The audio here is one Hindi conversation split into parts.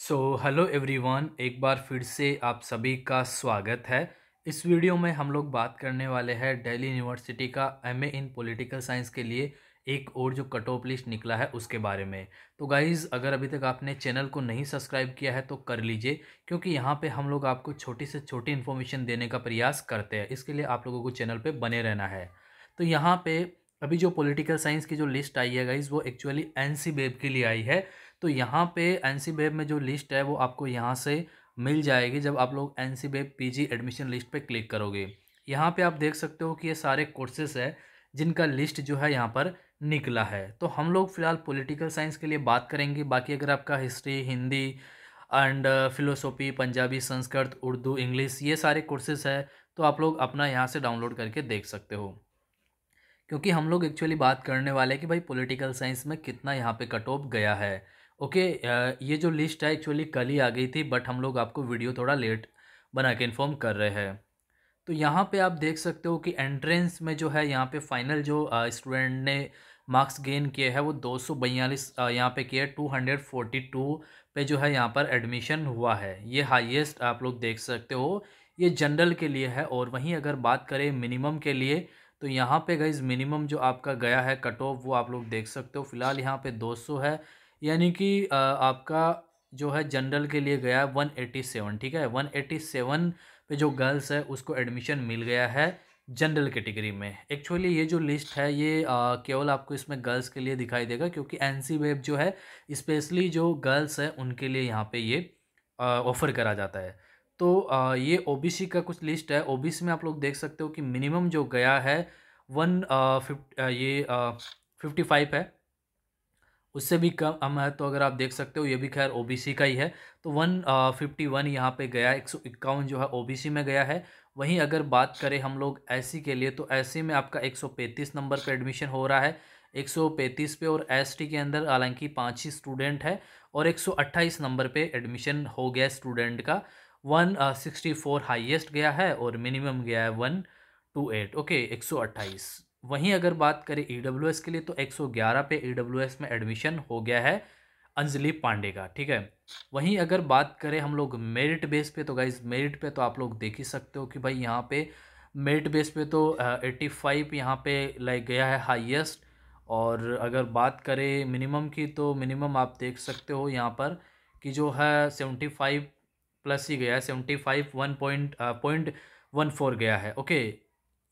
सो हेलो एवरीवन एक बार फिर से आप सभी का स्वागत है इस वीडियो में हम लोग बात करने वाले हैं दिल्ली यूनिवर्सिटी का एमए इन पॉलिटिकल साइंस के लिए एक और जो कट ऑफ लिस्ट निकला है उसके बारे में तो गाइज़ अगर अभी तक आपने चैनल को नहीं सब्सक्राइब किया है तो कर लीजिए क्योंकि यहाँ पे हम लोग आपको छोटी से छोटी इन्फॉर्मेशन देने का प्रयास करते हैं इसके लिए आप लोगों को चैनल पर बने रहना है तो यहाँ पर अभी जो पोलिटिकल साइंस की जो लिस्ट आई है गाइज़ वो एक्चुअली एन सी के लिए आई है तो यहाँ पे एन सी में जो लिस्ट है वो आपको यहाँ से मिल जाएगी जब आप लोग N C PG admission list पे क्लिक करोगे यहाँ पे आप देख सकते हो कि ये सारे कोर्सेस है जिनका लिस्ट जो है यहाँ पर निकला है तो हम लोग फ़िलहाल पॉलिटिकल साइंस के लिए बात करेंगे बाकी अगर आपका history Hindi and philosophy Punjabi Sanskrit Urdu English ये सारे कोर्सेज है तो आप लोग अपना यहाँ से डाउनलोड करके देख सकते हो क्योंकि हम लोग एक्चुअली बात करने वाले हैं कि भाई पॉलिटिकल साइंस में कितना यहाँ पे कट ऑफ गया है ओके ये जो लिस्ट है एक्चुअली कल ही आ गई थी बट हम लोग आपको वीडियो थोड़ा लेट बना के इन्फॉर्म कर रहे हैं तो यहाँ पे आप देख सकते हो कि एंट्रेंस में जो है यहाँ पे फाइनल जो स्टूडेंट ने मार्क्स गेन किए हैं वो दो सौ बयालीस यहाँ पर किए टू हंड्रेड फोर्टी टू पे जो है यहाँ पर एडमिशन हुआ है ये हाईएस्ट आप लोग देख सकते हो ये जनरल के लिए है और वहीं अगर बात करें मिनिमम के लिए तो यहाँ पे गई मिनिमम जो आपका गया है कट ऑफ वो आप लोग देख सकते हो फिलहाल यहाँ पे दो है यानी कि आपका जो है जनरल के लिए गया वन एटी सेवन ठीक है वन एटी सेवन पे जो गर्ल्स है उसको एडमिशन मिल गया है जनरल कैटेगरी में एक्चुअली ये जो लिस्ट है ये केवल आपको इसमें गर्ल्स के लिए दिखाई देगा क्योंकि एन सी वेब जो है स्पेशली जो गर्ल्स है उनके लिए यहाँ पे ये ऑफ़र करा जाता है तो आ, ये सी का कुछ लिस्ट है सी में आप लोग देख सकते हो कि मिनिमम जो गया है वन फिफ्ट ये फिफ्टी फाइव है उससे भी कम हम है तो अगर आप देख सकते हो ये भी खैर ओबीसी का ही है तो वन फिफ्टी वन यहाँ पर गया एक सौ इक्यावन जो है ओबीसी में गया है वहीं अगर बात करें हम लोग एस के लिए तो एस में आपका एक सौ पैंतीस नंबर पर एडमिशन हो रहा है एक सौ पैंतीस पे और एस के अंदर हालांकि पाँच ही स्टूडेंट है और एक सौ अट्ठाईस नंबर पर एडमिशन हो गया स्टूडेंट का वन सिक्सटी फोर हाइएस्ट गया है और मिनिमम गया है वन टू एट ओके एक सौ अट्ठाईस वहीं अगर बात करें ई के लिए तो 111 पे ई में एडमिशन हो गया है अंजलि पांडे का ठीक है वहीं अगर बात करें हम लोग मेरिट बेस पे तो गाइज मेरिट पे तो आप लोग देख ही सकते हो कि भाई यहाँ पे मेरिट बेस पे तो एट्टी फाइव यहाँ पे लाइक गया है हाईएस्ट और अगर बात करें मिनिमम की तो मिनिमम आप देख सकते हो यहाँ पर कि जो है सेवेंटी फाइव प्लस ही गया है seventy five one point point one four गया है ओके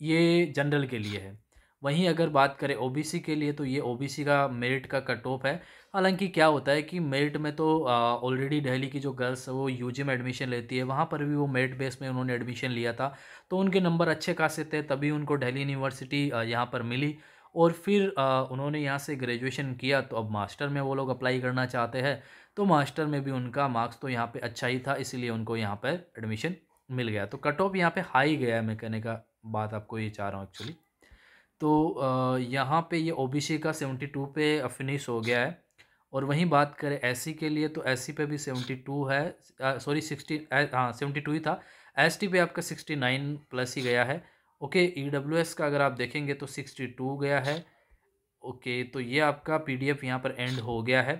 ये जनरल के लिए है वहीं अगर बात करें ओबीसी के लिए तो ये ओबीसी का मेरिट का कट ऑफ है हालांकि क्या होता है कि मेरिट में तो ऑलरेडी दिल्ली की जो गर्ल्स है वो यूजी में एडमिशन लेती है वहाँ पर भी वो मेरिट बेस में उन्होंने एडमिशन लिया था तो उनके नंबर अच्छे खासे थे तभी उनको दिल्ली यूनिवर्सिटी यहाँ पर मिली और फिर उन्होंने यहाँ से ग्रेजुएशन किया तो अब मास्टर में वो लोग अप्लाई करना चाहते हैं तो मास्टर में भी उनका मार्क्स तो यहाँ पे अच्छा ही था इसीलिए उनको यहाँ पर एडमिशन मिल गया तो कट ऑफ यहाँ पे हाई गया है मैं कहने का बात आपको ये चाह रहा हूँ एक्चुअली तो यहाँ पे ये ओबीसी का सेवेंटी टू पे फिनिश हो गया है और वहीं बात करें एससी के लिए तो एससी पे भी सेवेंटी टू है सॉरी सिक्सटी हाँ सेवेंटी टू ही था एसटी पे आपका सिक्सटी नाइन प्लस ही गया है ओके ईडब्ल्यूएस e का अगर आप देखेंगे तो सिक्सटी टू गया है ओके तो ये आपका पी यहाँ पर एंड हो गया है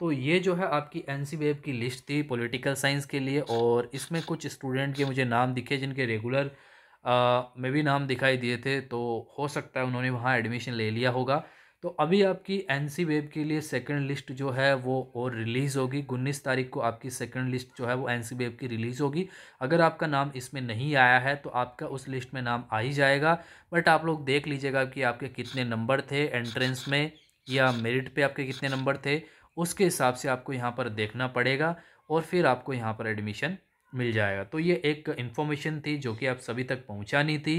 तो ये जो है आपकी एन सी की लिस्ट थी पॉलिटिकल साइंस के लिए और इसमें कुछ स्टूडेंट के मुझे नाम दिखे जिनके रेगुलर में भी नाम दिखाई दिए थे तो हो सकता है उन्होंने वहाँ एडमिशन ले लिया होगा तो अभी आपकी एन सी वेब के लिए सेकंड लिस्ट जो है वो और रिलीज़ होगी उन्नीस तारीख को आपकी सेकंड लिस्ट जो है वो एन सी वेब की रिलीज़ होगी अगर आपका नाम इसमें नहीं आया है तो आपका उस लिस्ट में नाम आ ही जाएगा बट आप लोग देख लीजिएगा कि आपके कितने नंबर थे एंट्रेंस में या मेरिट पे आपके कितने नंबर थे उसके हिसाब से आपको यहाँ पर देखना पड़ेगा और फिर आपको यहाँ पर एडमिशन मिल जाएगा तो ये एक इन्फॉर्मेशन थी जो कि आप सभी तक पहुँचानी थी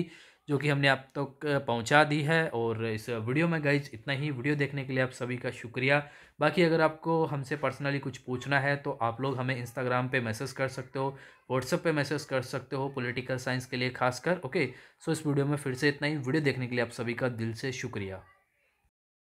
जो कि हमने आप तक तो पहुंचा दी है और इस वीडियो में गई इतना ही वीडियो देखने के लिए आप सभी का शुक्रिया बाकी अगर आपको हमसे पर्सनली कुछ पूछना है तो आप लोग हमें इंस्टाग्राम पे मैसेज कर सकते हो व्हाट्सअप पे मैसेज कर सकते हो पॉलिटिकल साइंस के लिए खासकर ओके सो इस वीडियो में फिर से इतना ही वीडियो देखने के लिए आप सभी का दिल से शुक्रिया